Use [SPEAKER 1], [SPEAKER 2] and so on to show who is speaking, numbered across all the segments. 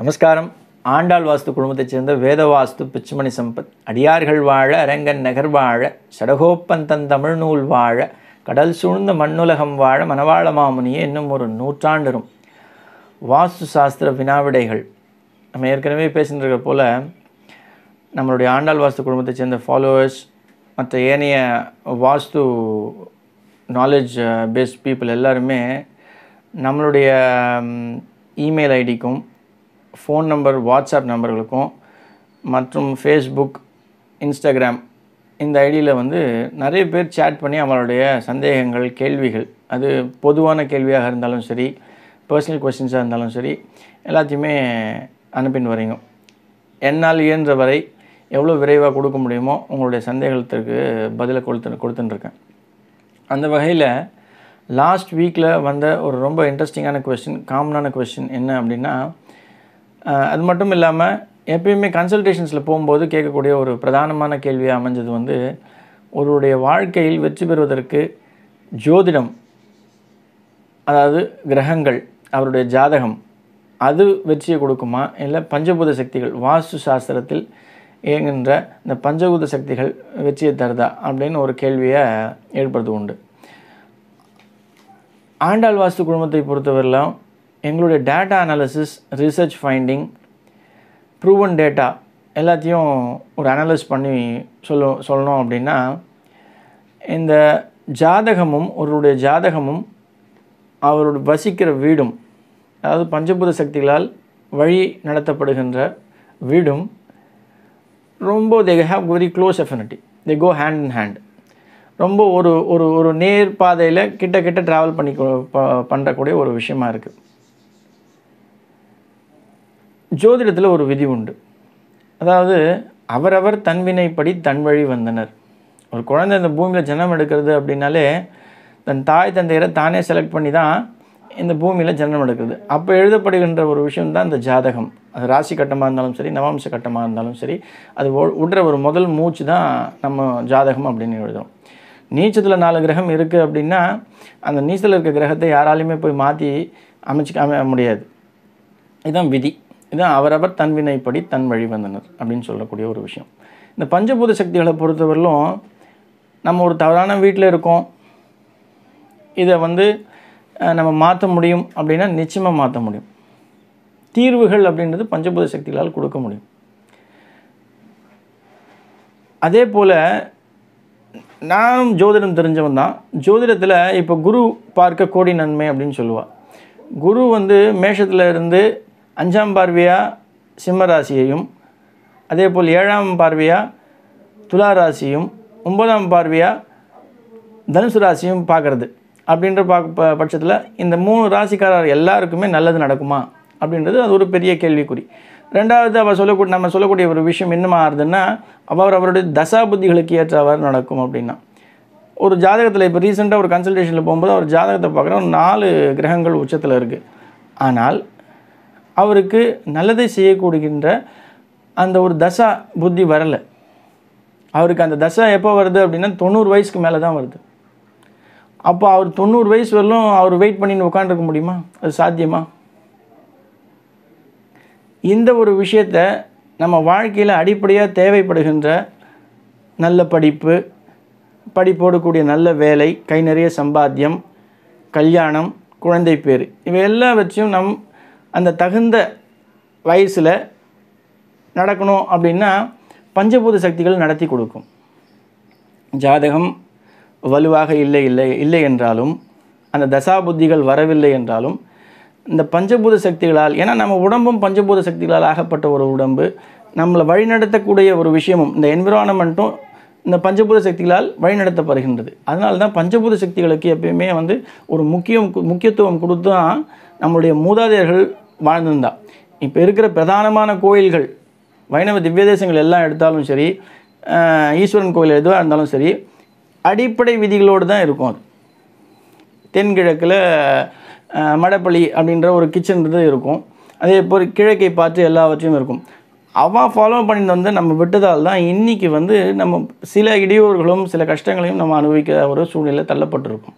[SPEAKER 1] நமஸ்காரம் ஆண்டாள் வாஸ்து குடும்பத்தைச் சேர்ந்த வேதவாஸ்து பிச்சுமணி சம்பத் அடியார்கள் வாழ அரங்கன் நகர் வாழ சடகோப்பந்தன் தமிழ்நூல் வாழ கடல் சூழ்ந்த மண்ணுலகம் வாழ மனவாள மாமுனியே இன்னும் ஒரு நூற்றாண்டரும் வாஸ்து சாஸ்திர வினாவிடைகள் நம்ம ஏற்கனவே பேசிட்டு போல் நம்மளுடைய ஆண்டாள் வாஸ்து குடும்பத்தை சேர்ந்த ஃபாலோவர்ஸ் மற்ற ஏனைய வாஸ்து நாலேஜ் பேஸ்ட் பீப்புள் எல்லாருமே நம்மளுடைய இமெயில் ஐடிக்கும் ஃபோன் நம்பர் வாட்ஸ்அப் நம்பர்களுக்கும் மற்றும் ஃபேஸ்புக் இன்ஸ்டாகிராம் இந்த ஐடியில் வந்து நிறைய பேர் சேட் பண்ணி அவங்களுடைய சந்தேகங்கள் கேள்விகள் அது பொதுவான கேள்வியாக இருந்தாலும் சரி பர்சனல் கொஸ்டின்ஸாக இருந்தாலும் சரி எல்லாத்தையுமே அனுப்பின்னு வரீங்க என்னால் இயன்ற வரை எவ்வளோ விரைவாக கொடுக்க முடியுமோ உங்களுடைய சந்தேகத்திற்கு பதிலை கொடுத்து கொடுத்துட்டுருக்கேன் அந்த வகையில் லாஸ்ட் வீக்கில் வந்த ஒரு ரொம்ப இன்ட்ரெஸ்டிங்கான கொஸ்டின் காமனான கொஸ்டின் என்ன அப்படின்னா அது மட்டும் இல்லாமல் எப்பயுமே கன்சல்டேஷன்ஸில் போகும்போது கேட்கக்கூடிய ஒரு பிரதானமான கேள்வியாக அமைஞ்சது வந்து ஒருவருடைய வாழ்க்கையில் வெற்றி பெறுவதற்கு ஜோதிடம் அதாவது கிரகங்கள் அவருடைய ஜாதகம் அது வெற்றியை கொடுக்குமா இல்லை பஞ்சபூத சக்திகள் வாஸ்து சாஸ்திரத்தில் இயங்குகின்ற இந்த பஞ்சபூத சக்திகள் வெற்றியை தருதா அப்படின்னு ஒரு கேள்வியை ஏற்படுத்து உண்டு ஆண்டாள் வாஸ்து குழுமத்தை பொறுத்தவரையிலும் எங்களுடைய data analysis research finding proven data எல்லாத்தையும் ஒரு அனலைஸ் பண்ணி சொல்ல சொல்லணும் அப்படின்னா இந்த ஜாதகமும் ஒருவருடைய ஜாதகமும் அவரோட வசிக்கிற வீடும் அதாவது பஞ்சபூத சக்திகளால் வழி நடத்தப்படுகின்ற வீடும் ரொம்ப they have very close affinity they go hand in hand ரொம்ப ஒரு ஒரு ஒரு நேர் பாதையில் கிட்ட கிட்ட ட்ராவல் பண்ணி பண்ணுறக்கூடிய ஒரு விஷயமா இருக்குது ஜோதிடத்தில் ஒரு விதி உண்டு அதாவது அவரவர் தன்வினைப்படி தன் வழி வந்தனர் ஒரு குழந்தை இந்த பூமியில் ஜனம் எடுக்கிறது அப்படின்னாலே தன் தாய் தந்தையரை தானே செலக்ட் பண்ணி தான் இந்த பூமியில் ஜனம் எடுக்கிறது அப்போ எழுதப்படுகின்ற ஒரு விஷயம் தான் இந்த ஜாதகம் அது ராசி கட்டமாக இருந்தாலும் சரி நவாம்ச கட்டமாக இருந்தாலும் சரி அது விடுற ஒரு முதல் மூச்சு தான் நம்ம ஜாதகம் அப்படின்னு எழுதும் நீச்சத்தில் நாலு கிரகம் இருக்குது அப்படின்னா அந்த நீச்சல் இருக்க கிரகத்தை யாராலையுமே போய் மாற்றி அமைச்சிக்காம முடியாது இதுதான் விதி இது அவரவர் தன்வினைப்படி தன் வழி வந்தனர் அப்படின்னு சொல்லக்கூடிய ஒரு விஷயம் இந்த பஞ்சபூத சக்திகளை பொறுத்தவரையிலும் நம்ம ஒரு தவறான வீட்டில் இருக்கோம் இதை வந்து நம்ம மாற்ற முடியும் அப்படின்னா நிச்சயமாக மாற்ற முடியும் தீர்வுகள் அப்படின்றது பஞ்சபூத சக்திகளால் கொடுக்க முடியும் அதே போல் நானும் ஜோதிடம் தெரிஞ்சவன் தான் ஜோதிடத்தில் இப்போ குரு பார்க்க கோடி நன்மை அப்படின்னு சொல்லுவாள் குரு வந்து மேஷத்தில் இருந்து அஞ்சாம் பார்வையாக சிம்மராசியையும் அதே போல் ஏழாம் பார்வையாக துலா ராசியும் ஒன்பதாம் பார்வையாக தனுசு ராசியும் பார்க்குறது அப்படின்ற பார்க்க பட்சத்தில் இந்த மூணு ராசிக்காரர் எல்லாருக்குமே நல்லது நடக்குமா அப்படின்றது அது ஒரு பெரிய கேள்விக்குறி ரெண்டாவது அவர் சொல்லக்கூடிய நம்ம சொல்லக்கூடிய ஒரு விஷயம் என்ன ஆறுதுன்னா அவர் அவருடைய தசா புத்திகளுக்கு ஏற்றவாறு நடக்கும் அப்படின்னா ஒரு ஜாதகத்தில் இப்போ ரீசெண்டாக ஒரு கன்சல்டேஷனில் போகும்போது அவர் ஜாதகத்தை பார்க்குறோம் நாலு கிரகங்கள் உச்சத்தில் இருக்குது ஆனால் அவருக்கு நல்லதை செய்யக்கூடுகின்ற அந்த ஒரு தசா புத்தி வரலை அவருக்கு அந்த தசா எப்போ வருது அப்படின்னா தொண்ணூறு வயசுக்கு மேலே தான் வருது அப்போ அவர் தொண்ணூறு வயசு வரலும் அவர் வெயிட் பண்ணின்னு உட்காந்துருக்க முடியுமா அது சாத்தியமா இந்த ஒரு விஷயத்த நம்ம வாழ்க்கையில் அடிப்படையாக தேவைப்படுகின்ற நல்ல படிப்பு படிப்போடு கூடிய நல்ல வேலை கை நிறைய சம்பாத்தியம் கல்யாணம் குழந்தை பேர் இவை எல்லா நம் அந்த தகுந்த வயசில் நடக்கணும் அப்படின்னா பஞ்சபூத சக்திகள் நடத்தி கொடுக்கும் ஜாதகம் வலுவாக இல்லை இல்லை இல்லை என்றாலும் அந்த தசா புத்திகள் வரவில்லை என்றாலும் இந்த பஞ்சபூத சக்திகளால் ஏன்னா நம்ம உடம்பும் பஞ்சபூத சக்திகளால் ஆகப்பட்ட ஒரு உடம்பு நம்மளை வழிநடத்தக்கூடிய ஒரு விஷயமும் இந்த என்விரான்மெண்ட்டும் இந்த பஞ்சபூத சக்திகளால் வழிநடத்தப்படுகின்றது அதனால தான் பஞ்சபூத சக்திகளுக்கு எப்பயுமே வந்து ஒரு முக்கியம் முக்கியத்துவம் கொடுத்து தான் நம்முடைய மூதாதையர்கள் வாழ்ந்திருந்தா இப்போ இருக்கிற பிரதானமான கோயில்கள் வைணவ திவ்யதேசங்கள் எல்லாம் எடுத்தாலும் சரி ஈஸ்வரன் கோயில் எதுவாக இருந்தாலும் சரி அடிப்படை விதிகளோடு தான் இருக்கும் அது தென்கிழக்கில் மடப்பள்ளி அப்படின்ற ஒரு கிச்சன் தான் இருக்கும் அதே போல் கிழக்கை பார்த்து எல்லாவற்றையும் இருக்கும் அவன் ஃபாலோ பண்ணி வந்து நம்ம விட்டதால் தான் இன்றைக்கி வந்து நம்ம சில இடையூறுகளும் சில கஷ்டங்களையும் நம்ம அனுபவிக்கிற ஒரு சூழ்நிலை தள்ளப்பட்டிருக்கும்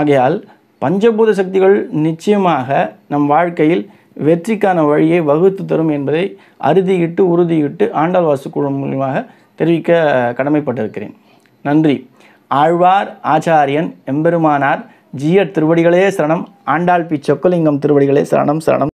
[SPEAKER 1] ஆகையால் பஞ்சபூத சக்திகள் நிச்சயமாக நம் வாழ்க்கையில் வெற்றிக்கான வழியை வகுத்து தரும் என்பதை அறுதியிட்டு உறுதியிட்டு ஆண்டாள் வாசு குழு மூலியமாக தெரிவிக்க கடமைப்பட்டிருக்கிறேன் நன்றி ஆழ்வார் ஆச்சாரியன் எம்பெருமானார் ஜீயர் திருவடிகளே சரணம் ஆண்டாள் பி சொக்கலிங்கம் திருவடிகளே சரணம் சரணம்